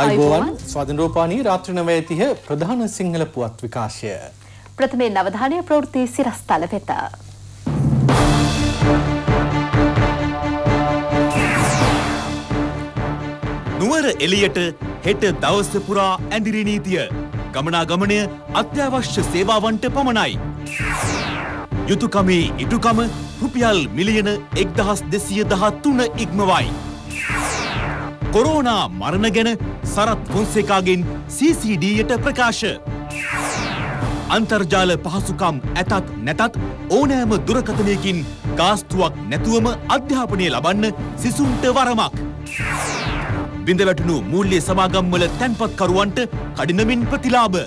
අයිබෝවන් ස්වදනරෝපානී රාත්‍රනවයතිහ ප්‍රධාන සිංහල පුවත් විකාශය. ප්‍රථමයෙන් අවධානය ප්‍රවෘත්ති සිරස්ථල වෙතා. නුවර එලියට හෙට දවස පුරා ඇඳිරි නීතිය. ගමනාගමනය අත්‍යවශ්‍ය සේවාවන්ට පමණයි. යුතුයකමේ ඉටුකම රුපියල් මිලියන 1213 ඉක්මවයි. කොරෝනා මරණ ගැන සරත් පොන්සේකාගෙන් CCDයට ප්‍රකාශ. අන්තර්ජාල පහසුකම් ඇතත් නැතත් ඕනෑම දුරකථනයකින් ගාස්තුවක් නැතුවම අධ්‍යාපනය ලබන්න සිසුන්ට වරමක්. බිඳවැටනු මූල්‍ය සමාගම්වල තැන්පත්කරුවන්ට කඩිනමින් ප්‍රතිලාභ.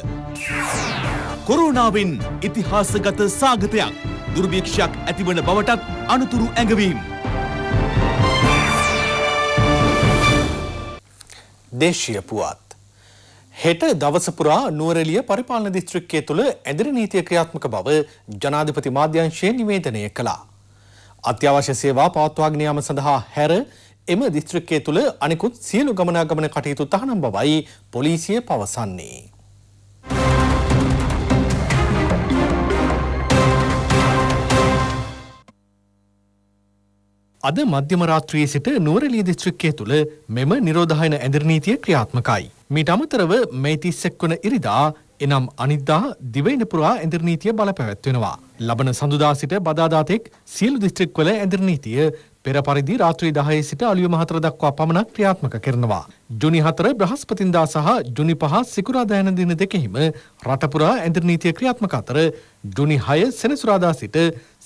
කොරෝනාවෙන් ඉතිහාසගත සාගතයක් දුර්භීක්ෂයක් ඇතිවන බවටත් අනතුරු ඇඟවීම්. දේශීය පුවත්. හෙට දවසපුරා නුවරලිය පරිපාලන දිස්ත්‍රික්කය තුළ ඇදිරි නීතිය ක්‍රියාත්මක බව ජනාධිපති මාධ්‍යංශය නිවේදනය කළා. අත්‍යවශ්‍ය සේවා පවත්වාගෙන යාම සඳහා හැර එම දිස්ත්‍රික්කය තුළ අනිකුත් සියලු ගමනාගමන කටයුතු තහනම් බවයි පොලිසිය පවසන්නේ. අද මධ්‍යම රාත්‍රියේ සිට නුවරඑළිය දිස්ත්‍රික්කය තුළ මෙම නිරෝධායන ඇඳිර් නීතිය ක්‍රියාත්මකයි. මීට අමතරව මේ 30ක් වන ඉරිදා එනම් අනිද්දා දිවයින පුරා ඇඳිර් නීතිය බලපැවැත්වෙනවා. ලබන සඳුදා සිට බදාදා තෙක් සියලු දිස්ත්‍රික්වල ඇඳිර් නීතිය පෙර පරිදි රාත්‍රී 10 සිට අලුයම 4 දක්වා පමණක් ක්‍රියාත්මක කරනවා. ජුනි 4 බ්‍රහස්පතින්දා සහ ජුනි 5 සිකුරාදා යන දින දෙකෙහිම රට පුරා ඇඳිර් නීතිය ක්‍රියාත්මක අතර ජුනි 6 සෙනසුරාදා සිට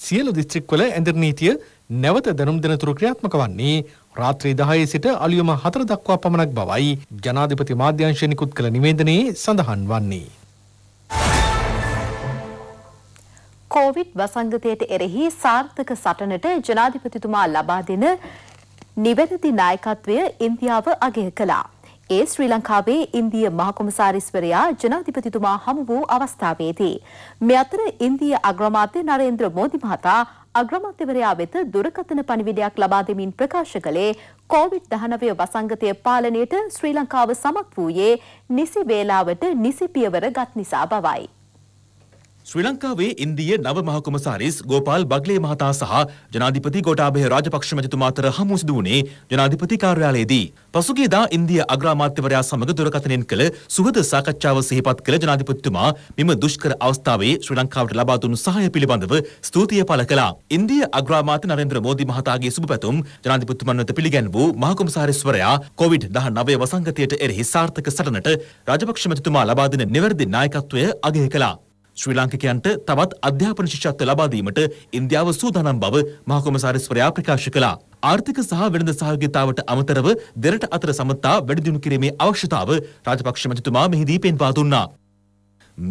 සියලු දිස්ත්‍රික්වල ඇඳිර් නීතිය නැවත දැනුම් දෙනතුරු ක්‍රියාත්මක වන්නේ රාත්‍රී 10 සිට අලුයම 4 දක්වා පමණක් බවයි ජනාධිපති මාධ්‍යංශය නිකුත් කළ නිවේදනයේ සඳහන් වන්නේ. කොවිඩ් වසංගතයට එරෙහි සාර්ථක සටනට ජනාධිපතිතුමා ලබා දෙන නිවැරදි නායකත්වය ඉන්දියාව අගය කළා. ඒ ශ්‍රී ලංකාවේ ඉන්දිය මහකොමසාරිස්වරයා ජනාධිපතිතුමා හමු වූ අවස්ථාවේදී. මෙ අතර ඉන්දිය අග්‍රමාත්‍ය නරේන්ද්‍ර මෝදි මහතා අග්‍රමාත්‍යවරයා වෙත දුරකථන පණිවිඩයක් ලබා දෙමින් ප්‍රකාශ කළේ කොවිඩ්-19 වසංගතය පාලනයට ශ්‍රී ලංකාව සමත් වූයේ නිසි වේලාවට නිසි පියවර ගත් නිසා බවයි. ශ්‍රී ලංකාවේ ඉන්දිය නව මහකොමසාරිස් ගෝපාල් බග්ලේ මහතා සහ ජනාධිපති ගෝඨාභය රාජපක්ෂ මැතිතුමා අතර හමු සිදු වුණේ ජනාධිපති කාර්යාලයේදී. පසුගියදා ඉන්දිය අග්‍රාමාත්‍යවරයා සමග දුරකථනයෙන් කළ සුහද සාකච්ඡාව සිහිපත් කළ ජනාධිපතිතුමා මෙම දුෂ්කර අවස්ථාවේ ශ්‍රී ලංකාවට ලබා දුන් සහාය පිළිබඳව ස්තුතිය පළ කළා. ඉන්දිය අග්‍රාමාත්‍ය නරේන්ද්‍ර මෝදි මහතාගේ සුබපැතුම් ජනාධිපතිතුමන් වෙත පිළිගැන් වූ මහකොමසාරිස්වරයා කොවිඩ්-19 වසංගතයට එරෙහි සාර්ථක සටනට රාජපක්ෂ මැතිතුමා ලබා දෙන නිවැරදි නායකත්වය අගය කළා. ශ්‍රී ලාංකිකයන්ට තවත් අධ්‍යාපන ශිෂ්‍යත්ව ලබා දීමට ඉන්දියාව සූදානම් බව මහකොමසාරිස්වරයා ප්‍රකාශ කළා. ආර්ථික සහ වෙළඳ සහභාගීතාවට අමතරව දෙරට අතර සමතා වැඩිදියුණු කිරීමේ අවශ්‍යතාව රාජපක්ෂ මැතිතුමා මෙහිදී පෙන්වා දුන්නා.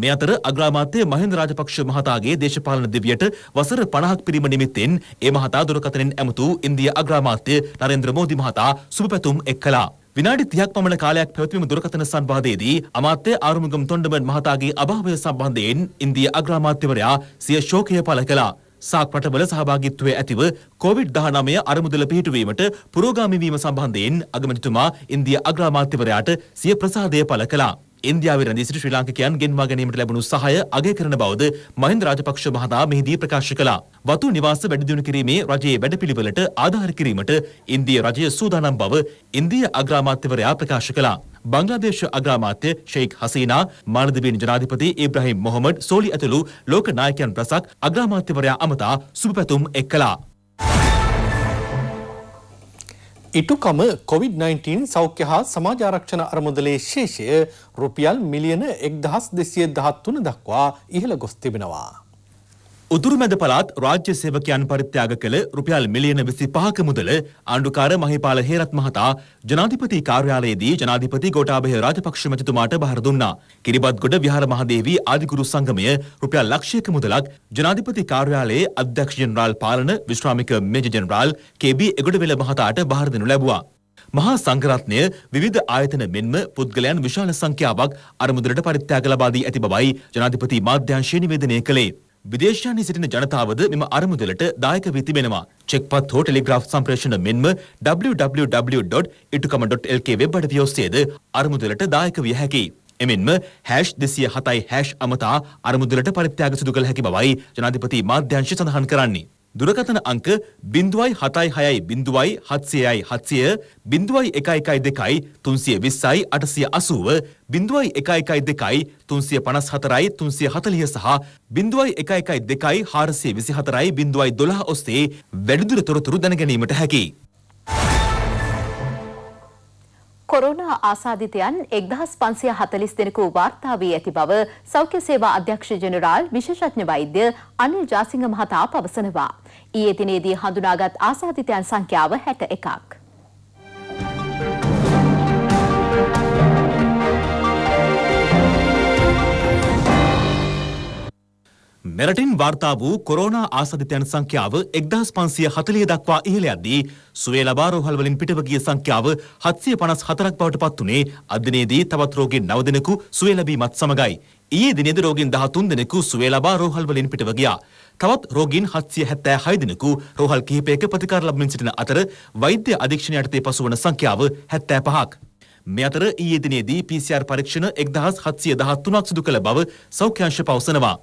මේ අතර අග්‍රාමාත්‍ය මහින්ද රාජපක්ෂ මහතාගේ දේශපාලන දිවියට වසර 50ක් පිරීම නිමිත්තෙන් ඒ මහතා දුරකථනෙන් ඇමතු ඉන්දියා අග්‍රාමාත්‍ය නරේන්ද්‍ර මෝදි මහතා සුබපැතුම් එක් කළා. විනාඩි 30ක් පමණ කාලයක් පැවතිම දුරකථන සංවාදයේදී අමාත්‍ය ආරුමුගම් තොණ්ඩමන් මහතාගේ අභාවය සම්බන්ධයෙන් ඉන්දියා අග්‍රාමාත්‍යවරයා සිය ශෝකය පළ කළා. සාක් රටවල සහභාගීත්වයේ ඇතිව COVID-19 අරමුදල පිහිටුවීමට පුරෝගාමී වීම සම්බන්ධයෙන් අගමැතිතුමා ඉන්දියා අග්‍රාමාත්‍යවරයාට සිය ප්‍රසාදය පළ කළා. ඉන්දියාවේ රැඳී සිටි ශ්‍රී ලාංකිකයන් ගෙන්වා ගැනීමට ලැබුණු සහාය අගය කරන බවද මහින්ද රාජපක්ෂ මහතා මෙහිදී ප්‍රකාශ කළා. වතු නිවාස වැඩිදියුණු කිරීමේ රජයේ වැඩපිළිවෙලට ආධාර කිරීමට ඉන්දිය රජය සූදානම් බව ඉන්දිය අග්‍රාමාත්‍යවරයා ප්‍රකාශ කළා. බංග්ලාදේශ අග්‍රාමාත්‍ය ෂෙයික් හසීනා, මාලදිවයින ජනාධිපති ඉබ්‍රහීම් මොහමඩ් සෝලි ඇතුළු ලෝක නායකයන් රැසක් අග්‍රාමාත්‍යවරයා අමතා සුබපැතුම් එක් කළා. ඉටුකම COොVID-19 සෞඛ්‍ය හා සමාජාරක්ෂණ අරමුදලේ ශේෂය රුපියල් මිලියන එක් දහස් දෙසිය දහත්තුන දක්වා ඉහළ ගොස් තිබෙනවා. උතුරුමැද පළාත් රාජ්‍ය සේවකයන් පරිත්‍යාග කළ රුපියල් මිලියන 25ක මුදල ආණ්ඩුකාර මහිපාල හේරත් මහතා ජනාධිපති කාර්යාලයේදී ජනාධිපති ගෝඨාභය රාජපක්ෂ මැතිතුමාට බහර දුන්නා. කිරිබත්ගොඩ විහාර මහදේවී ආදිගුරු සංගමය රුපියල් ලක්ෂයක මුදලක් ජනාධිපති කාර්යාලයේ අධ්‍යක්ෂ ජෙනරාල් පාලන විශ්‍රාමික මේජර් ජෙනරාල් KB එගොඩවිල මහතාට බහර දෙනු ලැබුවා. මහා සංඝරත්නය විවිධ ආයතන මෙන්ම පුද්ගලයන් විශාල සංඛ්‍යාවක් අරමුදලට පරිත්‍යාග ලබා දී ඇති බවයි ජනාධිපති මාධ්‍යංශය නිවේදනය කළේ. විදේශයන්හි සිටින ජනතාවද මෙම අරමුදලට දායක වී තිබෙනවා. චෙක්පත් හෝ ටෙලිග්‍රාෆ් සම්ප්‍රේෂණ මෙන්ම www.itukama.lk වෙබ් අඩවිය ඔස්සේද අරමුදලට දායක විය හැකියි. එමෙන්ම හැෂ් දෙසිය හතයි හැෂ් අමතා අරමුදලට පරිත්‍යාග සිදු කළ හැකි බවයි ජනාධිපති මාධ්‍යංශ සඳහන් කරන්නේ. දුරකථන අංක 0.76යි 0.700යි 700 0.112යි 320යි 880 0.112යි 354යි 340 සහ 0.112යි 424යි 0.12 ඔස්සේ වැඩිදුර තොරතුරු දැනගැනීමට හැකියි. කොරෝනා ආසාධිතයන් 1540 දෙනෙකු වාර්තා වී ඇති බව සෞඛ්‍ය සේවා අධ්‍යක්ෂ ජෙනරාල් විශේෂඥ වෛද්‍ය අනිල් ජාසිංහ මහතා පවසනවා. ඊයේ දිනේදී හඳුනාගත් ආසාධිතයන් සංඛ්‍යාව 61ක්. මෙරටින් වාර්තා වූ කොරෝනා ආසාධිතයන් සංඛ්‍යාව 1540 දක්වා ඉහළ යද්දී සුවේ ලබා රෝහල් වලින් පිටව ගිය සංඛ්‍යාව 754ක් බවට පත් වුණේ අද දිනේදී තවත් රෝගීන් 9 දෙනෙකු සුවේ ලැබීමත් සමගයි. ඊයේ දිනේදී රෝගීන් 13 දෙනෙකු සුවේ ලබා රෝහල් වලින් පිටව ගියා. තවත් රෝගීන් 776 දෙනෙකු රෝහල් කිහිපයක ප්‍රතිකාර ලබමින් සිටින අතර වෛද්‍ය අධීක්ෂණය යටතේ පසුවන සංඛ්‍යාව 75ක්. මේ අතර ඊයේ දිනේදී PCR පරීක්ෂණ 1713ක් සිදු කළ බව සෞඛ්‍ය අංශ පවසනවා.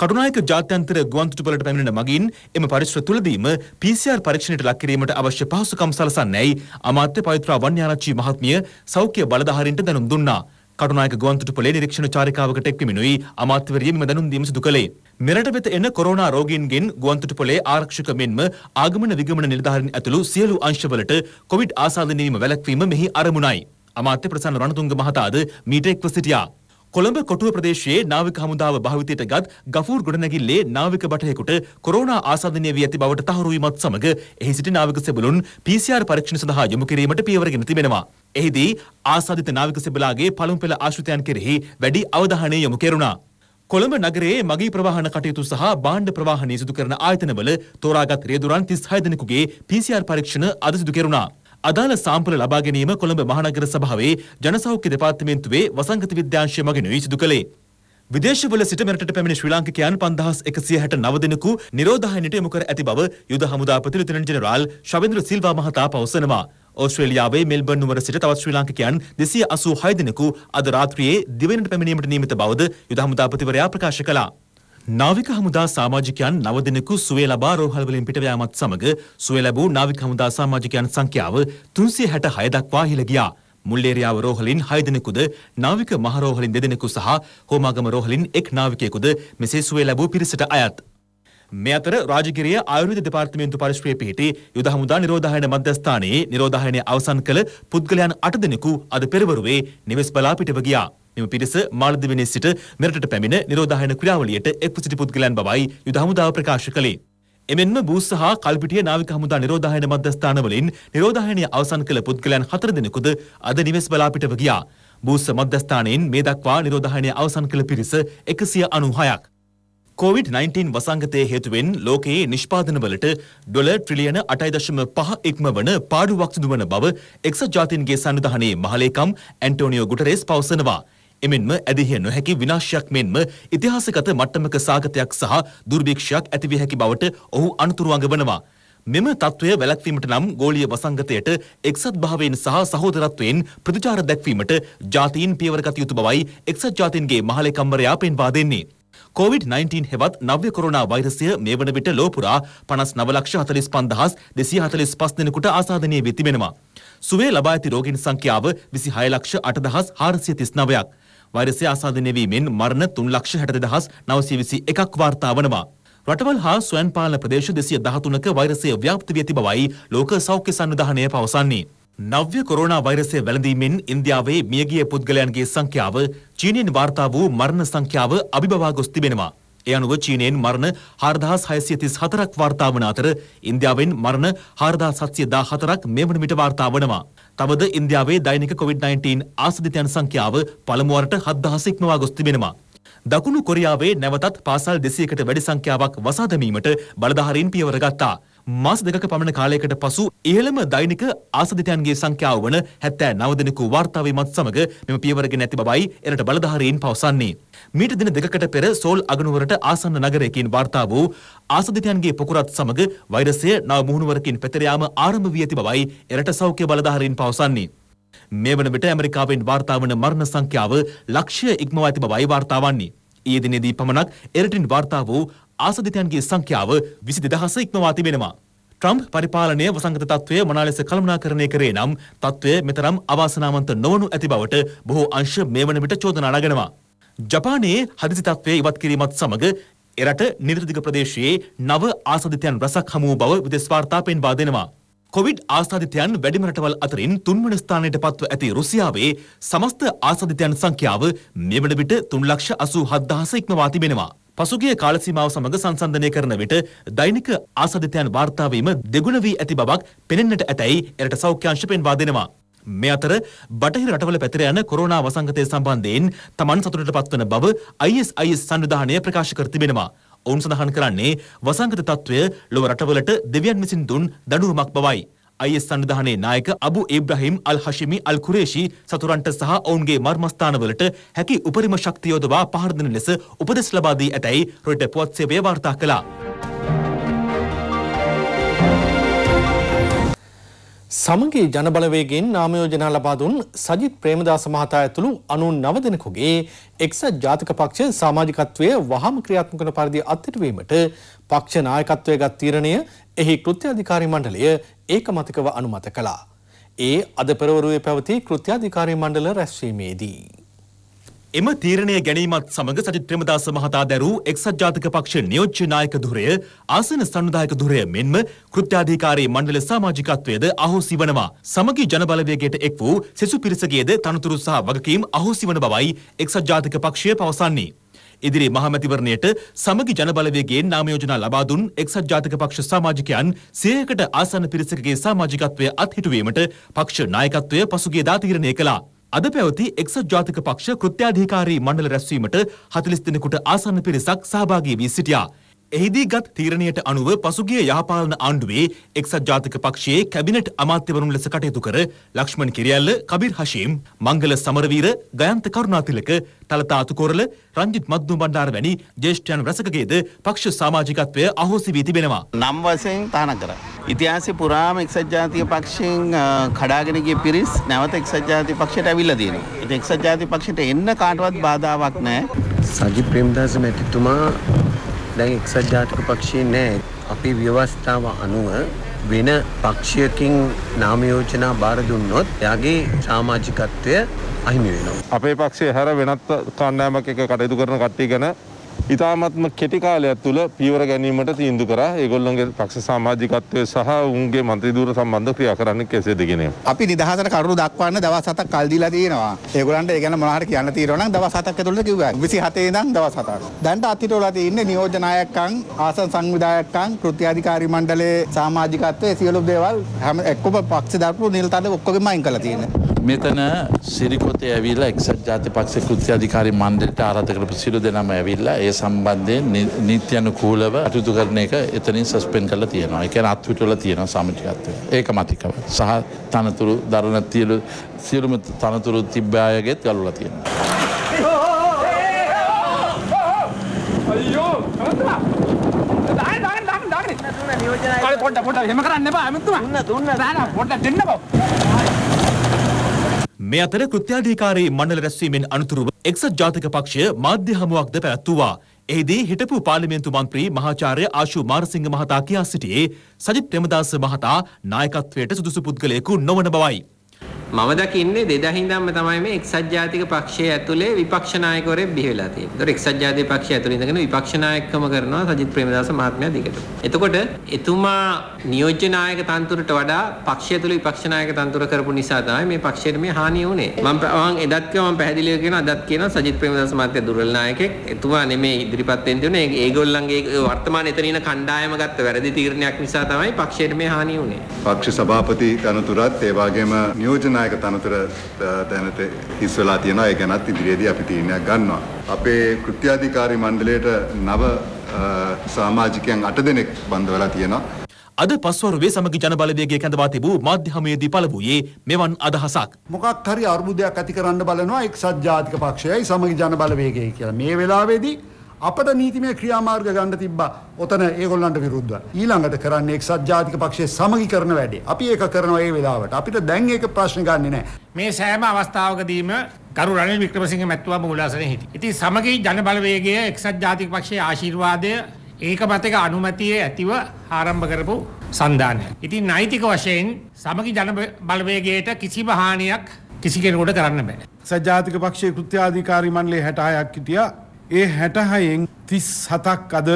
කරුණායක ජාත්‍යන්තර ගුවන්තොටුපළට පැමිණෙන මගින් එම පරිශ්‍ර තුලදීම PCR පරීක්ෂණයට ලක් කිරීමට අවශ්‍ය පහසුකම් සලසන්නේයි අමාත්‍ය පවිත්‍රා වන්‍යාරච්චි මහත්මිය සෞඛ්‍ය බලධාරීන්ට දැනුම් දුන්නා. කරුණායක ගුවන්තොටුපළේ නිරීක්ෂණ චාරිකාවකට එක්වීමෙනුයි අමාත්‍යවරිය මෙම දැනුම් දීම සිදු කළේ. මෙරට වෙත එන කොරෝනා රෝගීන්ගෙන් ගුවන්තොටුපළේ ආරක්ෂක මෙන්ම ආගමන විගමන නිලධාරීන් ඇතුළු සියලු අංශවලට කොවිඩ් ආසාදනය වීම වැළැක්වීම මෙහි අරමුණයි. අමාත්‍ය ප්‍රසන්න රණතුංග මහතාද මීට එක්ව සිටියා. කොළඹ කොටුව ප්‍රදේශයේ නාවික හමුදාව භාවිතයට ගත් ගෆූර් ගොඩනැගිල්ලේ නාවික බටයෙකුට කොරෝනා ආසාදනය වී ඇති බවට තහවුරු වීමත් සමග එහි සිටි නාවික සෙබළුන් PCR පරීක්ෂණ සඳහා යොමු කිරීමට පියවරගෙන තිබෙනවා. එහිදී ආසාදිත නාවික සෙබලාගේ පළමු පෙළ ආශ්‍රිතයන් කෙරෙහි වැඩි අවධානය යොමු කෙරුණා. කොළඹ නගරයේ මගී ප්‍රවාහන කටයුතු සහ භාණ්ඩ ප්‍රවාහනය සිදු කරන ආයතනවල තෝරාගත් රියදුරන් 36 දෙනෙකුගේ PCR පරීක්ෂණ අද සිදු කෙරුණා. අදාළ සාම්පල ලබා ගැනීම කොළඹ මහනගර සභාවේ ජනසෞඛ්‍ය දෙපාර්තමේන්තුවේ වසංගත විද්‍යාංශය මගිනුයි සිදු කළේ. විදේශවල සිට මෙරටට පැමිණි ශ්‍රී ලාංකිකයන් 5169 දෙනෙකු නිරෝධායනයට යොමු කර ඇති බව යුද හමුදාපති ලෙෆ්ටිනන්ට් ජෙනරාල් ශවේන්ද්‍ර සිල්වා මහතා පවසනවා. ඔස්ට්‍රේලියාවේ මෙල්බන් නුවර සිට තවත් ශ්‍රී ලාංකිකයන් 286 දෙනෙකු අද රාත්‍රියේ දිවෙනට පැමිණීමට නියමිත බවද යුද හමුදාපතිවරයා ප්‍රකාශ කළා. නාවික හමුදා සාමාජිකයන් නව දිනකු සුවේ ලබා රෝහල් වලින් පිටව යාමත් සමග සුවේ ලැබූ නාවික හමුදා සාමාජිකයන් සංඛ්‍යාව 366 දක්වා ඉහළ ගියා. මුල්ලේරියාව රෝහලින් 6 දිනකුද නාවික මහ රෝහලින් 2 දිනකු සහ හෝමාගම රෝහලින් එක් නාවිකයෙකුද මෙසේ සුවේ ලැබූ පිරිසට අයත්. මේ අතර රාජගිරිය ආයුර්වේද දෙපාර්තමේන්තු පරිශ්‍රයේ පිහිටි යුද හමුදා නිරෝධායන මධ්‍යස්ථානයේ නිරෝධායනය අවසන් කළ පුද්ගලයන් 8 දෙනෙකු අද පෙරවරුවේ නිවෙස් බලා පිටව ගියා. එම පිරිස මාලදිවයිනේ සිට මෙරටට පැමිණ නිරෝධායන ක්‍රියාවලියට එක්ව සිටි පුද්ගලයන් බවයි යුද හමුදාව ප්‍රකාශ කළේ. එමෙන්ම බූස් සහ කල්පිටිය නාවික හමුදා නිරෝධායන මධ්‍යස්ථානවලින් නිරෝධායනය අවසන් කළ පුද්ගලයන් හතර දෙනෙකුද අද නිවෙස් බලාපිටව ගියා. බූස් මධ්‍යස්ථානයෙන් මේ දක්වා නිරෝධායනය අවසන් කළ පිරිස එකසිය අනුහයක්. COVID-19 වසංගතය හේතුවෙන් ලෝකයේ නිෂ්පාදනවලට ඩොලර් ට්‍රිලියන 8.5 ඉක්මවන පාඩුවක් සිදුවන බව එක්සත් ජාතීන්ගේ සන්නිධානයේ මහලේකම් ඇන්ටෝනියෝ ගුටරෙස් පවසනවා. එමෙන්ම ඇදහිය නොහැකි විනාශයක් මෙන්ම ඉතිහාසගත මට්ටමක සාගතයක් සහ දුර්භික්ෂයක් ඇතිවිය හැකි බවට ඔහු අනතුරු අඟවනවා. මෙම තත්ත්වය වැළැක්වීමට නම් ගෝලීය වසංගතයට එක්සත් භාවයෙන් සහ සහෝදරත්වයෙන් ප්‍රතිචාර දැක්වීමට ජාතීන් පියවර ගත යුතු බවයි එක්සත් ජාතීන්ගේ මහලේකම්වරයා පෙන්වා දෙන්නේ. COVID-19 හෙවත් නව්‍ය කොරෝනා වෛරසය මේ වන විට ලෝපුරා 59 ලක්ෂ 45245 දෙනෙකුට ආසාදනය වී තිබෙනවා. සුවේ ලබා ඇති රෝගීන් සංඛ්‍යාව 26 ලක්ෂ 8439ක්. වෛරසය ආසාදනය වීමෙන් මරණ 362921ක් වාර්තා වනවා. රටවල් හා ස්වයන් පාලන ප්‍රදේශ 213ක වෛරසය ව්‍යාප්ත වී තිබවයි ලෝක සෞඛ්‍ය සංවිධානය පවසන්නේ. නව්‍ය කොරෝනා වෛරසය වැළඳීමෙන් ඉන්දියාවේ මියගිය පුද්ගලයන්ගේ සංඛ්‍යාව චීනෙන් වාර්තා වූ මරණ සංඛ්‍යාව අභිබවා ගොස් තිබෙනවා. ඒ අනුව චීනයෙන් මරණ 4634ක් වාර්තා වන අතර ඉන්දියාවෙන් මරණ 4714ක් මේ වන විට වාර්තා වනවා. තවද ඉන්දියාවේ දෛනික COVID-19 ආසාදිතයන් සංඛ්‍යාව පළමු වරට 7000 ඉක්මවා ගොස් තිබෙනවා. දකුණු කොරියාවේ නැවතත් පාසල් 200කට වැඩි සංඛ්‍යාවක් වසා දැමීමට බලධාරීන් පියවර ගත්තා. මාස දෙකක පමණ කාලයකට පසු ඉහළම දෛනික ආසදිතයන්ගේ සංඛ්‍යාව වන 79 දෙනෙකු වාර්තා වීමත් සමග මෙම පියවරගෙන ඇති බවයි එරට බලධාරීන් පවසන්නේ. මීට දින දෙකකට පෙර සෝල් අගනුවරට ආසන්න නගරයකින් වාර්තා වූ ආසදිතයන්ගේ පොකුරත් සමග වෛරසය නව මුහුණුවරකින් පැතිර යාම ආරම්භ වී ඇති බවයි එරට සෞඛ්‍ය බලධාරීන් පවසන්නේ. මේ වන විට ඇමරිකාවෙන් වාර්තා වන මරණ සංඛ්‍යාව ලක්ෂය ඉක්මවා ඇති බවයි වාර්තා වන්නේ. ඊයේ දිනේදී පමණක් එරටින් වාර්තා වූ ආසදිතයන්ගේ සංඛ්‍යාව 22000 ඉක්මවා තිබෙනවා. ට්‍රම්ප් පරිපාලනය වසංගත තත්ත්වය මනා ලෙස කළමනාකරණය කරේ නම් තත්ත්වය මෙතරම් අවාසනාවන්ත නොවනු ඇති බවට බොහෝ අංශ මේ වන විට චෝදනා නගනවා. ජපානයේ හදිසි තත්ත්වය ඉවත් කිරීමත් සමග එරට නිරදිග ප්‍රදේශයේ නව ආසදිතයන් රසක් හමු බව විදෙස් වාර්තා පෙන්වා දෙනවා. කොවිඩ් ආසාධිතයන් වැඩිම රටවල් අතරින් තුන්වන ස්ථානයට පත්ව ඇති රුසියාවේ සමස්ත ආසාධිතයන් සංඛ්‍යාව මෙවන විට 387,000 ඉක්මවා තිබෙනවා. පසුගිය කාලසීමාව සමග සංසන්දනය කරන විට දෛනික ආසාධිතයන් වාර්තා වීම දෙගුණ වී ඇති බවක් පෙනෙන්නට ඇතැයි එරට සෞඛ්‍යාංශ පෙන්වා දෙනවා. මේ අතර බටහිර රටවල පැතිර යන කොරෝනා වසංගතය සම්බන්ධයෙන් තමන් සතුටට පත්වන බව ISIS සංවිධානය ප්‍රකාශ කර තිබෙනවා. ඔවුන් සඳහන් කරන්නේ වසංගත තත්ත්වය ලොව රටවලට දෙවියන් විසින් දුන් දඬුවමක් බවයි. අයිස් සංවිධානයේ නායක අබු ඉබ්‍රහිම් අල් හෂිමි අල් කුරේෂි සතුරන්ට සහ ඔවුන්ගේ මර්මස්ථානවලට හැකි උපරිම ශක්තිය යොදවා පහර දෙන ලෙස උපදෙස් ලබා දී ඇතැයි රොයිටර් පුවත් සේවය වාර්තා කළා. සමගේ ජනබලවේගෙන් නාමයෝජනා ලබා දුන් සජිත් ප්‍රේමදාස මහතා ඇතුළු අනුන් නව දෙනෙකුගේ එක්සත් ජාතික පක්ෂ සමාජිකත්වය වහම ක්‍රියාත්මක කරන පරිදි අත්widetildeවීමට පක්ෂ නායකත්වයේ ගත් තීරණය එහි කෘත්‍යාධිකාරී මණ්ඩලය ඒකමතිකව අනුමත කළා. ඒ අද පෙරවරුවේ පැවති කෘත්‍යාධිකාරී මණ්ඩල රැස්වීමේදී එම තීරණය ගැනීමත් සමඟ සජිත් ප්‍රේමදාස මහතා දැරූ එක්සත් ජාතික පක්ෂ නියෝජ්‍ය නායක ධුරය ආසන සංවිධායක ධුරය මෙන්ම කෘත්‍යාධිකාරී මණ්ඩල සමාජිකත්වයද අහෝසි වනවා. සමගි ජනබලවේගයට එක් වූ සෙසු පිරිසගේද තනතුරු සහ වගකීම් අහෝසි වන බවයි එක්සත් ජාතික පක්ෂය පවසන්නේ. ඉදිරි මහමැතිවරණයට සමගි ජනබලවේගයෙන් නාම යෝජනා ලබා දුන් එක්සත් ජාතික පක්ෂ සමාජිකයන් 100කට ආසන පිරිසකගේ සමාජිකත්වය අත්හිටුවීමට පක්ෂ නායකත්වය පසුගියදා තීරණය කළා. අද පැවති එක්සත් ජාතික පක්ෂ කෘත්‍යාධිකාරී මණ්ඩල රැස්වීමට 40 දෙනෙකුට ආසන්න පිරිසක් සහභාගී වී සිටියා. එහිදී ගත් තීරණයට අනුව පසුගිය යහපාලන ආණ්ඩුවේ එක්සත් ජාතික පක්ෂයේ කැබිනට් අමාත්‍යවරුන් ලෙස කටයුතු කර ලක්ෂ්මන් කිරියල්ල, කබිර් හෂීම්, මංගල සමරවීර, ගයන්ත කරුණාතිලක, තලතා අතුකොරල, රංජිත් මද්දු බණ්ඩාර වැනි ජ්‍යෙෂ්ඨයන් රසකගේද පක්ෂ සමාජිකත්වය අහෝසි වී තිබෙනවා. නම් වශයෙන් තහනම් කරා. ඉතිහාසය පුරාම එක්සත් ජාතික පක්ෂයෙන් කඩාගෙන ගිය පිරිස් නැවත එක්සත් ජාතික පක්ෂයට ඇවිල්ලා තියෙනවා. ඉතින් එක්සත් ජාතික පක්ෂයට එන්න කාටවත් බාධාවක් නැහැ. සජිත් ප්‍රේමදාස මැතිතුමා දැන් එක්සත් ජාතික පක්ෂයේ නැහැ. අපි ව්‍යවස්ථාව අනුව වෙන පක්ෂයකින් නාමයෝජනා බාර දුන්නොත් එයාගේ සාමාජිකත්වය අහිමි වෙනවා. අපේ පක්ෂය හැර වෙනත් කණ්ඩායමක් එක කටයුතු කරන කට්ටිය ගැන ඉතාමත්ම කෙටි කාලයක් තුළ පීවර ගැනීමට තීන්දු කරා ඒගොල්ලොන්ගේ පක්ෂ සමාජිකත්වය සහ උන්ගේ මන්ත්‍රීදුර සම්බන්ධ ක්‍රියා කරන්න කෙසේ දෙගෙන. අපි නිදහසට කරුණු දක්වන්න දවස් හතක් කල් දීලා තියෙනවා. ඒගොල්ලන්ට ඒ ගැන මොනවාට කියන්න තියෙනවා නම් දවස් හතක් ඇතුළත කිව්වා. 27 ඉඳන් දවස් හතක්. දැන්ට අතිරෝලා තියෙන්නේ නියෝජ්‍ය නායකයන්, ආසන සංවිධායකයන්, කෘත්‍යාධිකාරී මණ්ඩලයේ සමාජිකත්වයේ සියලු දේවල් හැම එක්කම පක්ෂ දරපු නිලතන ඔක්කොගෙම අයින් කරලා තියෙනවා. මෙතන සිරිකොතේ ඇවිල්ලා එක්සත් ජාතිපක්ෂ කෘත්‍යාධිකාරී මණ්ඩලයට ආරාධ කරපු සියලු දෙනාම ඇවිල්ලා ඒ සම්බන්ධයෙන් නීත්‍යනුකූලව අටයුතු කරන එක එතනින් සස්පෙන්ඩ් කරලා තියෙනවා. ඒ කියන්නේ අත්විටවල තියෙනවා සමිතිකත්වය. ඒකමතිකව. සහ තනතුරු දරන තියලු සියලුම තනතුරු තිබ්බ අයගෙත් ගලවලා තියෙනවා. පොඩ්ඩ පොඩ්ඩ එහෙම කරන්න එපා අමතුමා. දුන්න දුන්න. පොඩ්ඩ දෙන්න බෝ. මේ අතර කෘත්‍යාධිකාරී මණ්ඩල රැස්වීමෙන් අනතුරුව එක්සත් ජාතික පක්ෂය මාධ්‍ය හමුවක්ද පැවැත්වුවා. එහිදී හිටපු පාර්ලිමේන්තු මන්ත්‍රී මහාචාර්ය ආශු මාරසිංහ මහතා කියා සිටියේ සජිත් ප්‍රේමදාස මහතා නායකත්වයට සුදුසු පුද්ගලයෙකු නොවන බවයි. මම දකින්නේ දෙදා හිඳන්ම තමයි මේ එක්සත් ජාතික පක්ෂයේ ඇතුලේ විපක්ෂ නායකවරයෙක් බිහි වෙලා තියෙන්නේ. ඒතොර එක්සත් ජාතික පක්ෂය ඇතුලේ ඉඳගෙන විපක්ෂ නායකකම කරනවා සජිත් ප්‍රේමදාස මහත්මයා දිගට. එතකොට එතුමා නියෝජ්‍ය නායක තන්ත්‍රයට වඩා පක්ෂය තුළ විපක්ෂ නායක තන්ත්‍ර කරපු නිසා තමයි මේ පක්ෂයට මේ හානිය වුනේ. මම මම එදත් කිව්වා මම පැහැදිලිව කියනවා අදත් කියනවා සජිත් ප්‍රේමදාස මහත්මයා දුර්වල නායකයෙක්. එතුමා නෙමේ ඉදිරිපත් වෙන්න තියෙන්නේ. ඒගොල්ලන්ගේ වර්තමාන එතන ඉන්න කණ්ඩායම ගත්ත වැරදි තීරණයක් නිසා තමයි පක්ෂයට මේ හානිය වුනේ. පක්ෂ සභාපති තනතුරත් ඒ වගේම නියෝජ්‍ය සාධාරණනායක තනතුර දැනට හිස් වෙලා තියෙනවා. ඒ ගැනත් ඉදිරියේදී අපි තීරණයක් ගන්නවා. අපේ කෘත්‍යාධිකාරී මණ්ඩලයට නව සමාජිකයන් 8 දෙනෙක් බඳ වෙලා තියෙනවා. අද පස්වරුවේ සමගි ජනබලවේගය කැඳවා තිබූ මාධ්‍යමයේදී පළ වූයේ මෙවන් අදහසක්. මොකක් හරි අර්බුදයක් ඇති කරන්න බලනවා එක්සත් ජාතික පක්ෂයයි සමගි ජනබලවේගයයි කියලා. මේ වෙලාවේදී අපට නීතිමය ක්‍රියාමාර්ග ගන්න තිබ්බා ඔතන ඒගොල්ලන්ට විරුද්ධව. ඊළඟට කරන්නේ එක්සත් ජාතික පක්ෂයේ සමගි කරන වැඩේ. අපි ඒක කරනවා ඒ වෙලාවට. අපිට දැන් ඒක ප්‍රශ්න ගන්නෙ නෑ. මේ සෑම අවස්ථාවකදීම ගරු රනිල් වික්‍රමසිංහ මැතිතුමා මූලාසනයේ හිටියේ. ඉතින් සමගි ජන බලවේගය එක්සත් ජාතික පක්ෂයේ ආශිර්වාදය ඒකමතික අනුමැතිය ඇතිව ආරම්භ කරපු සන්ධානය. ඉතින් නෛතික වශයෙන් සමගි ජන බලවේගයට කිසිම හානියක් කිසි කෙනෙකුට කරන්න බෑ. සජාතික පක්ෂයේ කෘත්‍යාධිකාරී මණ්ඩලයේ 66ක් හිටියා. ඒ 66න් 37ක් අද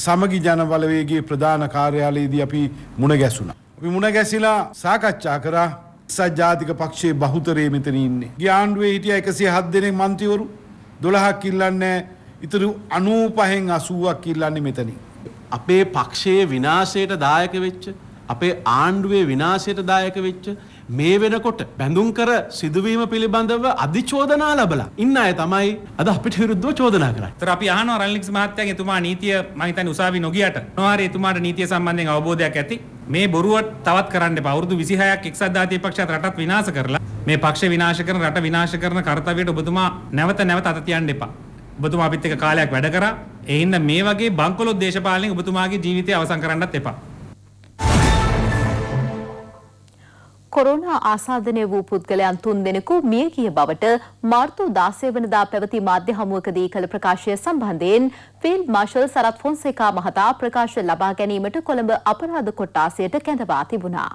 සමගි ජනබලවේගයේ ප්‍රධාන කාර්යාලයේදී අපි මුණ ගැසුණා. අපි මුණ ගැසිලා සාකච්ඡා කරා සජාතික පක්ෂයේ බහුතරය මෙතන ඉන්නේ. ගිය ආණ්ඩුවේ හිටිය 107 දෙනෙක් මන්ත්‍රීවරු 12ක් ඉල්ලන්නේ ඉතුරු 95න් 80ක් ඉල්ලන්නේ මෙතනින්. අපේ පක්ෂයේ විනාශයට දායක වෙච්ච අපේ ආණ්ඩුවේ විනාශයට දායක වෙච්ච මේ වෙනකොට බැඳුම් කර සිදුවීම පිළිබඳව අධිචෝදනා ලබලා ඉන්න අය තමයි අද අපිට විරුද්ධව චෝදනා කරන්නේ. ඒතර අපි අහනවා රන්ලික්ස් මහත්තයාගෙන් එතුමා නීතිය මම හිතන්නේ උසාවි නොගියට මොනවාරි එතුමාට නීතිය සම්බන්ධයෙන් අවබෝධයක් ඇති. මේ බොරුව තවත් කරන්න එපා. අවුරුදු 26ක් එක්සත් ජාතික පක්ෂයත් රටත් විනාශ කරලා මේ පක්ෂ විනාශ කරන රට විනාශ කරන කාර්යයට ඔබතුමා නැවත නැවත අත තියන්න එපා. ඔබතුමා අපිත් එක්ක කාලයක් වැඩ කරා. ඒ හින්දා මේ වගේ බංකොලොත් දේශපාලනය ඔබතුමාගේ ජීවිතය අවසන් කරන්නත් එපා. කොරෝනා ආසාදනය වූ පුද්ගලයන් තුන් දෙනෙකු මිය ගිය බවට මාර්තු 16 වෙනිදා පැවති මාධ්‍ය හමුවකදී කළ ප්‍රකාශය සම්බන්ධයෙන් ෆීල්ඩ් මාෂල් සරත් ෆොන්සේකා මහතා ප්‍රකාශ ලබා ගැනීමට කොළඹ අපරාධ කොට්ටාසයට කැඳවා තිබුණා.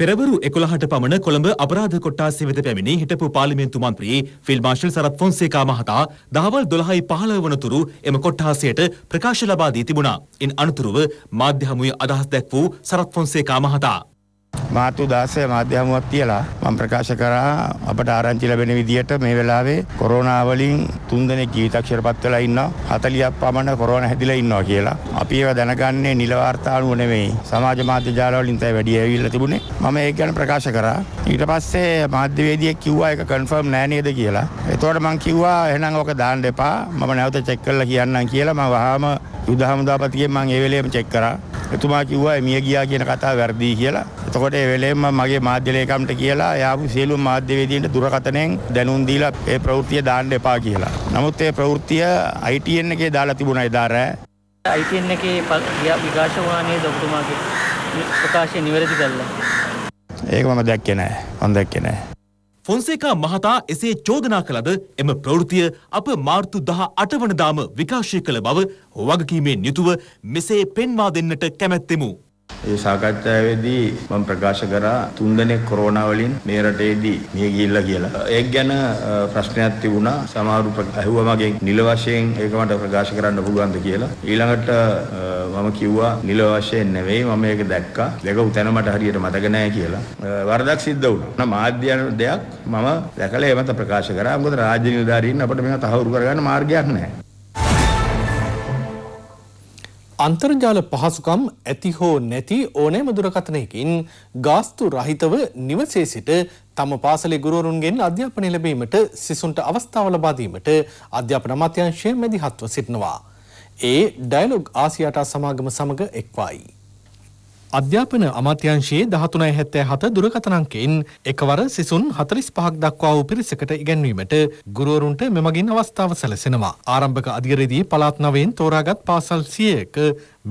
පෙරවරු එකොළහට පමණ කොළඹ අපරාධ කොට්ටාසේ වෙත පැමිණි හිටපු පාර්ලිමේන්තු මන්ත්‍රී ෆිල් මාර්ෂල් සරත් ෆොන්සේකා මහතා දහවල් 12යි 15 වනතුරු එම කොට්ටාසයට ප්‍රකාශ ලබා දී තිබුණා. ඉන් අනතුරුව මාධ්‍ය හමුවේ අදහස් දැක් වූ සරත් ෆොන්සේකා මහතා මාතු දාසය මාධ්‍ය හමුවක් තියලා මම ප්‍රකාශ කරා අපට ආරංචි ලැබෙන විදියට මේ වෙලාවේ කොරෝනා වලින් තුන්දෙනෙක් ජීවිතක්ෂරපත් වෙලා ඉන්නවා 40ක් පමණ කොරෝනා හැදිලා ඉන්නවා කියලා. අපි ඒවා දැනගන්නේ නිල වාර්තා අනුව නෙමෙයි සමාජ මාධ්‍ය ජාල වලින් තමයි වැඩි ඇවිල්ලා තිබුණේ. මම ඒක ගැන ප්‍රකාශ කරා. ඊට පස්සේ මාධ්‍යවේදියෙක් කිව්වා ඒක කන්ෆර්ම් නෑ නේද කියලා. එතකොට මම කිව්වා එහෙනම් ඕක දාන්න එපා. මම නැවත චෙක් කරලා කියන්නම් කියලා මම වහාම යුද හමුදාපතිගෙන් මම ඒ වෙලේම චෙක් කරා. එතුමා කිව්වා මිය ගියා කියන කතා වැරදි කියලා. එතකොට ඒ වෙලෙම මගේ මාධ්‍යලේකම්ට කියලා යාපු සියලුම මාධ්‍යවේදීන්ට දුරකථනයෙන් දැනුම් දීලා ඒ ප්‍රවෘත්තිය දාන්න එපා කියලා. නමුත් ඒ ප්‍රවෘත්තිය ITN එකේ දාලා තිබුණා එදා රෑ. ITN එකේ විකාශ වුණා නේද ඔබතුමාගේ ප්‍රකාශය නිවැරදි කළා. ඒක මම දැක්කේ නෑ. මම දැක්කේ නෑ. ෆොන්සේකා මහතා එසේ චෝදනා කළද එම ප්‍රවෘතිය අප මාර්තු දහ අටවනදාම විකාශය කළ බව වගකීමෙන් යුතුව මෙසේ පෙන්වා දෙන්නට කැමැත්තෙමු. ඒ සාකච්ඡාවේදී මම ප්‍රකාශ කරා තුන්දෙනෙක් කොරෝනා වලින් මේ රටේදී මිය ගිහිල්ලා කියලා. ඒක ගැන ප්‍රශ්නයක් තිබුණා. සමහරු ඇහුවා මගෙන් නිල වශයෙන් ඒක මට ප්‍රකාශ කරන්න පුළුවන්ද කියලා. ඊළඟට මම කිව්වා නිල වශයෙන් නෙවෙයි මම ඒක දැක්කා. දැකපු තැන මට හරියට මතක නැහැ කියලා. වරදක් සිද්ධ වුණා. මාධ්‍ය දෙයක් මම දැකලා ඒ මත ප්‍රකාශ කරා. මොකද රාජ්‍ය නිලධාරීන් අපිට මේක තහවුරු කරගන්න මාර්ගයක් නැහැ. අන්තර්ජාල පහසුකම් ඇති හෝ නැති ඕනෑම දුරකථනයකින් ගාස්තු රහිතව නිවසේ සිට තම පාසලේ ගුරුවරුන්ගෙන් අධ්‍යාපනය ලැබීමට සිසුන්ට අවස්ථාව ලබා දීමට අධ්‍යාපන අමාත්‍යාංශය මැදිහත්ව සිටිනවා. ඒ ඩයලොග් ආසියාටා සමාගම සමග එක්වයි. අධ්‍යාපන අමාත්‍යංශයේ 13.77 දුරකථන අංකයෙන් එකවර සිසුන් 45ක් දක්වා වූ පිරිසකට ඉගැන්වීමට ගුරුවරුන්ට මෙමගින් අවස්ථාව සැලසෙනවා. ආරම්භක අධිකරයේදී පළාත් නවයෙන් තෝරාගත් පාසල් 100ක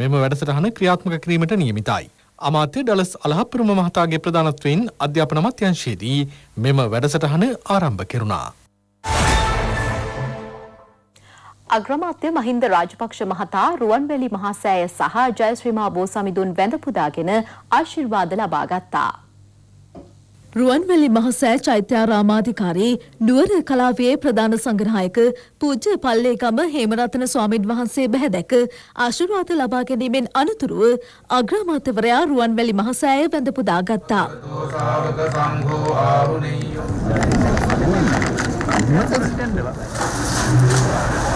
මෙම වැඩසටහන ක්‍රියාත්මක කිරීමට නියමිතයි. අමාත්‍ය ඩලස් අලහපුරම මහතාගේ ප්‍රධානත්වයෙන් අධ්‍යාපන අමාත්‍යංශයේදී මෙම වැඩසටහන ආරම්භ කෙරුණා. අග්‍රමාත්‍ය මහින්ද රාජපක්ෂ මහතා රුවන්වැලි මහා සෑය සහ ජයශ්‍රී මහා බෝසමිඳුන් වැඳ පුදාගෙන ආශිර්වාද ලබා ගත්තා. රුවන්වැලි මහසෑ චෛත්‍යාරාමාධිකාරී නුවර කලාවේ ප්‍රධාන සංග්‍රහයක පූජ්‍ය පල්ලේගම හේමරත්න ස්වාමීන් වහන්සේ බැහැදැක ආශිර්වාද ලබා ගැනීමෙන් අනතුරුව අග්‍රාමාත්‍යවරයා රුවන්වැලි මහසෑය වැඳ පුදා ගත්තා. Thank you.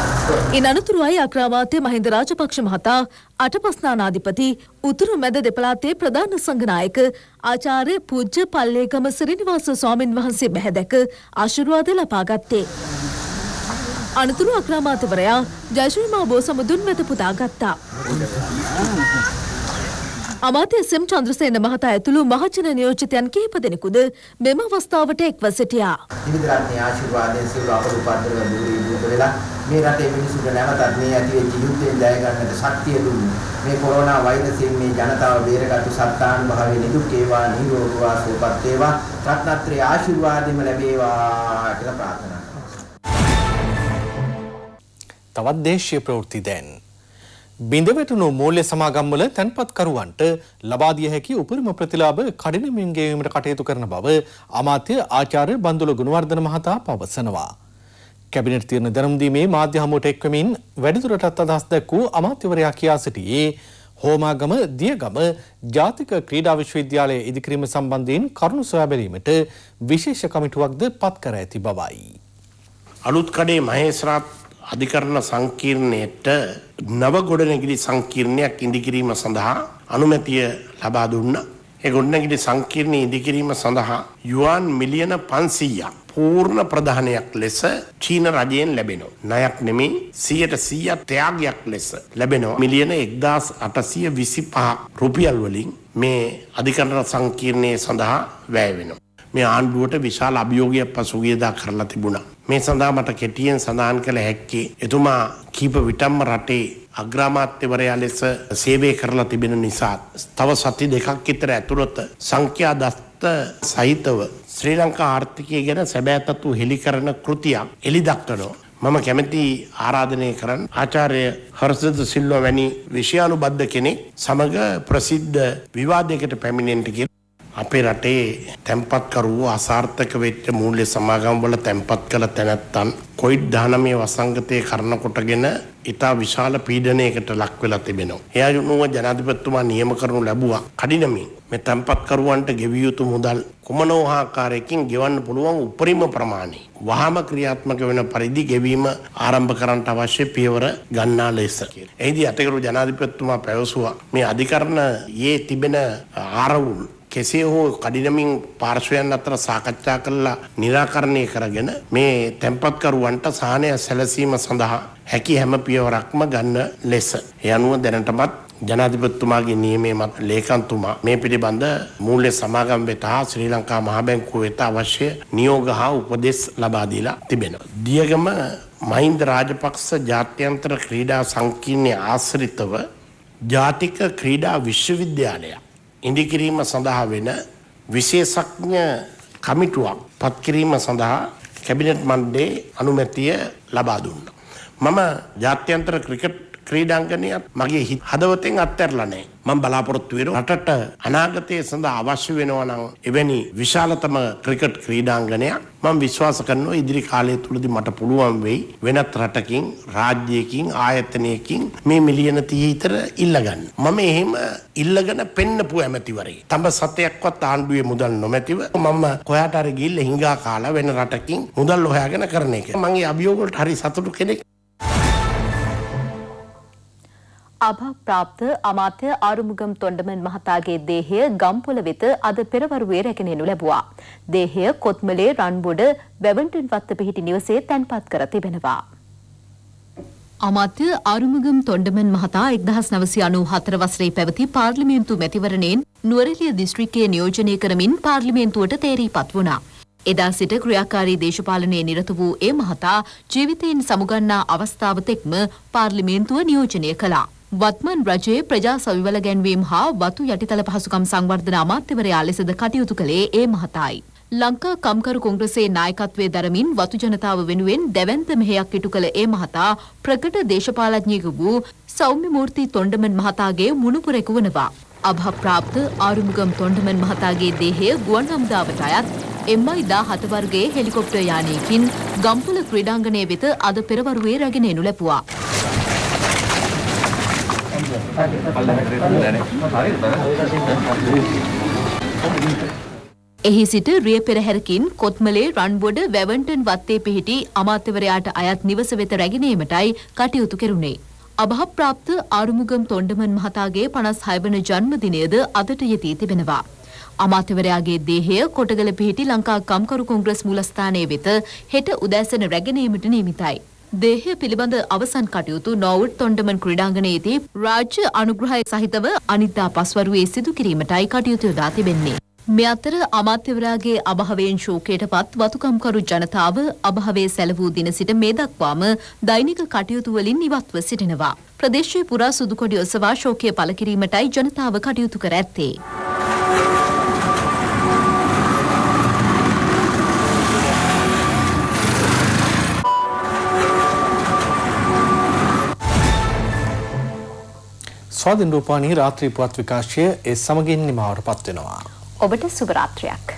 ඉන් අනතුරු අයි අක්‍රාවාතය මහින්ද රාජපක්ෂ මහතා අටපස්නානාධිපති උතුරු මැද දෙපළාතේ ප්‍රධාන සංගනායක ආචාර්ය පූජ්‍ය පල්ලේකම සිරිනිවාස ස්වාමින් වහන්සේ බැහැදැක ආශිර්වාද ලබාගත්තේ. අනතුරු අක්‍රාමාතවරයා ජයශ්‍රීමා බෝ සමුදුන් වෙත පුදාගත්තා. අමාත්‍ය සෙම් චන්ද්‍රසේන මහතා ඇතුළු මහජන නියෝජිතයන් කිහිප දෙනෙකුද මෙම අවස්ථාවට එක්ව සිටියා. හිමිදරන්නේ ආශිර්වාදයෙන් සියලු අපරූපාන්තර දුරී දුර වෙලා මේ රටේ මිනිසුන්ට නැවතත් මේ ඇති වෙච්ච යුද්ධයෙන් ජය ගන්නට ශක්තිය දුන්න මේ කොරෝනා වෛරසයෙන් මේ ජනතාව බේරගත්තු සත්තානුභවයේ නිදුක් වේවා නිරෝගී වාසෝපත් වේවා රත්නත්‍රේ ආශිර්වාදෙම ලැබේවා කියලා ප්‍රාර්ථනා තවත් දේශීය ප්‍රවෘත්ති දැන් බිඳවැටුණු මූල්‍ය සමාගම්වල තැන්පත්කරුවන්ට ලබා දිය හැකි උපරිම ප්‍රතිලාභ කඩිනමින් ගෙවීමට කටයුතු කරන බව අමාත්‍ය ආචාර්ය බන්දුල ගුණවර්ධන මහතා පවසනවා. කැබිනට් තීරණ දැනුම්දීමේ මාධ්‍ය හමුවට එක්වමින් වැඩිදුරටත් අදහස් දැක් වූ අමාත්‍යවරයා කියා සිටියේ හෝමාගම දියගම ජාතික ක්‍රීඩා විශ්වවිද්‍යාලය ඉදිකිරීම සම්බන්ධයෙන් කරුණු සොයා බැලීමට විශේෂ කමිටුවක්ද පත් කර ඇති බවයි. අලුත් කඩේ මහේස්රාත් අධිකරණ සංකීර්ණයට නව ගොඩනැගිලි සංකීර්ණයක් ඉදිකිරීම සඳහා අනුමැතිය ලබා දුන්නා. ඒ ගොඩනැගිලි සංකීර්ණය ඉදිකිරීම සඳහා යුවන් මිලියන 500ක් පූර්ණ ප්‍රධානයක් ලෙස චීන රජයෙන් ලැබෙනවා. ණයක් නෙමෙයි 100% ත්‍යාගයක් ලෙස ලැබෙනවා. මිලියන 1825ක් රුපියල් වලින් මේ අධිකරණ සංකීර්ණයේ සඳහා වැය වෙනවා. මේ ආණ්ඩුවට විශාල අභියෝගයක් පසුගියදා කරලා තිබුණා. මේ සඳහා මට කෙටියෙන් සඳහන් කළ හැක්කේ එතුමා කීප විටම්ම රටේ අග්‍රාමාත්‍යවරයා ලෙස සේවය කරලා තිබෙන නිසා තව සති දෙකක් විතර ඇතුළත සංඛ්‍යා දස් ඇත්ත සහිතව ශ්‍රී ලංකා ආර්ථිකය ගැන සැබෑතත්තු හෙළි කරන කෘතියක් එලි දක්වනවා. මම කැමති ආරාධනය කරන්න ආචාර්ය හර්සද සිල්ව වැනි විෂයානු බද්ධ කෙනෙක් සමඟ ප්‍රසිද්ධ විවාදයකට පැමිණෙන්ට කිය අපේ රටේ තැන්පත්කරුවෝ අසාර්ථක වෙච්ච මූල්‍ය සමාගම්වල තැන්පත් කළ තැනැත්තන් කොයිඩ් 19 වසංගතයේ කරන කොටගෙන ඉතා විශාල පීඩනයකට ලක් වෙලා තිබෙනවා. එයා යනුව ජනාධිපතිතුමා නියම කරනු ලැබුවා. කඩිනමින් මේ තැන්පත්කරුවන්ට ගෙවිය යුතු මුදල් කුමනෝ ආකාරයකින් ගෙවන්න පුළුවන් උපරිම ප්‍රමාණය. වහාම ක්‍රියාත්මක වෙන පරිදි ගෙවීම ආරම්භ කරන්නට අවශ්‍ය පියවර ගන්නා ලෙස. එහිදී අතකරු ජනාධිපතිතුමා පැවසුවා මේ අධිකරණ යේ තිබෙන ආරවුල් කෙසේ හෝ කඩිනමින් පාර්ශවයන් අතර සාකච්ඡා කරලා निराකරණය කරගෙන මේ තැන්පත්කරුවන්ට සහනය සැලසීම සඳහා හැකි හැම පියවරක්ම ගන්න ලෙස. ඒ අනුව දැනටමත් ජනාධිපතිතුමාගේ නියමේ මත ලේකම්තුමා මේ පිළිබඳ මූල්‍ය සමාගම් වෙත හා ශ්‍රී ලංකා මහ බැංකුව වෙත අවශ්‍ය නියෝග හා උපදෙස් ලබා දීලා තිබෙනවා. දියගම මහින්ද රාජපක්ෂ ජාත්‍යන්තර ක්‍රීඩා සංකීර්ණයේ ආශ්‍රිතව ජාතික ක්‍රීඩා විශ්වවිද්‍යාලයක් ඉදිකිරීම සඳහා වෙන විශේෂඥ කමිටුවක් පත්කිරීම සඳහා කැබිනට් මණ්ඩේ අනුමැතිය ලබා දුන්නා. මම ජාත්‍යන්තර ක්‍රිකට් ක්‍රීඩාංගණයක් මගේ හදවතෙන් අත්හැරලා නැහැ. මම බලාපොරොත්තු වෙනවා රටට අනාගතය සඳහා අවශ්‍ය වෙනවා නම් එවැනි විශාලතම ක්‍රිකට් ක්‍රීඩාංගණයක් මම විශ්වාස කරනවා ඉදිරි කාලය තුලදී මට පුළුවන් වෙයි වෙනත් රටකින් රාජ්‍යයකින් ආයතනයකින් මේ මිලියන 30 ඉතර ඉල්ලගන්න. මම එහෙම ඉල්ලගෙන පෙන්නපු ඇමතිවරේ. තඹ සතයක්වත් ආණ්ඩුවේ මුදල් නොමැතිව මම කොහාට හරි ගිහිල්ලා හිඟා කාලා වෙන රටකින් මුදල් හොයාගෙන කරන එක. මම මේ අභියෝග වලට හරි සතුටු කෙනෙක්. අභාප්‍රාප්ත අමාත්‍ය ආරුමුගම් තොණ්ඩමන් මහතාගේ දේහය ගම්පොළ වෙත අද පෙරවරුවේ රැගෙනනු ලැබුවා. දේහය කොත්මලේ රන්බොඩ වැවන්ටන් වත්ත පිහිටි නිවසේ තැන්පත් කර තිබෙනවා. අමාත්‍ය ආරුමුගම් තොණ්ඩමන් මහතා 1994 වසරේ පැවති පාර්ලිමේන්තු මැතිවරණයෙන් නුවරඑළිය දිස්ත්‍රික්කයේ නියෝජනය කරමින් පාර්ලිමේන්තුවට තේරීපත් වුණා. එදා සිට ක්‍රියාකාරී දේශපාලනයේ නිරත වූ ඒ මහතා ජීවිතයෙන් සමුගන්නා අවස්ථාව තෙක්ම පාර්ලිමේන්තුව නියෝජනය කළා. වත්මන් රජයේ ප්‍රජා සවිවල ගැන්වීම හා වතු යටිතල පහසුකම් සංවර්ධන අමාත්‍යවරයා ලෙසද කටයුතු කළේ ඒ මහතායි. ලංකා කම්කරු කොංග්‍රසේ නායකත්වයේ දරමින් වතු ජනතාව වෙනුවෙන් දැවැන්ත මෙහෙයක් ඉටු කළ ඒ මහතා ප්‍රකට දේශපාලඥයෙකු වූ සෞම්‍ය මූර්ති තොණ්ඩමන් මහතාගේ මුණුපුරෙකු වනවා. අභාප්‍රාප්ත ආරුමුගම් තොණ්ඩමන් මහතාගේ දේහය ගුවන් හමුදාවට අයත් එම්මයි දා හත වර්ගයේ හෙලිකොප්ටර් යානයකින් ගම්පුල ක්‍රීඩාංගණය වෙත අද පෙරවරුවේ රැගෙන එනු ලැබුවා. එහි සිට රිය පෙරහැරකින් කොත්මලේ රන්බොඩ වැවන්ටන් වත්තේ පිහිටි අමාත්‍යවරයාට අයත් නිවස වෙත රැගෙනීමටයි කටයුතු කෙරුණේ. අභාප්‍රාප්ත ආරුමුගම් තොණ්ඩමන් මහතාගේ 56 වන ජන්මදිනයද අදට යෙදී තිබෙනවා. අමාත්‍යවරයාගේ දේහය කොටගල පිහිටි ලංකා කම්කරු කොංග්‍රස් මූලස්ථානයේ වෙත හෙට උදෑසන රැගෙන නියමිතයි. දේහය පිළිබඳ අවසන් කටයුතු නොවුට් තොන්ඩමන් ක්‍රඩාංගනයේදී රාජ්‍ය අනුග්‍රහය සහිතව අනිතා පස්වරුවේ සිදු කිරීමටයි කටයුතු යොදා තිබෙන්නේ. මෙ අතර අමාත්‍යවරාගේ අභාවයෙන් ශෝකයට පත් වතුකම්කරු ජනතාව අභාවේ සැලවූ දින සිට මේ දක්වාම දෛනික කටයුතු වලින් ඉවත්ව සිටිනවා. ප්‍රදේශයේ පුරා සුදුකොඩි ඔසවා ශෝකය පළ කිරීමටයි ජනතාව කටයුතු කර ඇත්තේ. ස්වාධීන රූපවාහිනී රාත්‍රී පුවත් විකාශය ඒ සමගින් නිමාවට පත් වෙනවා. ඔබට සුබ රාත්‍රියක්.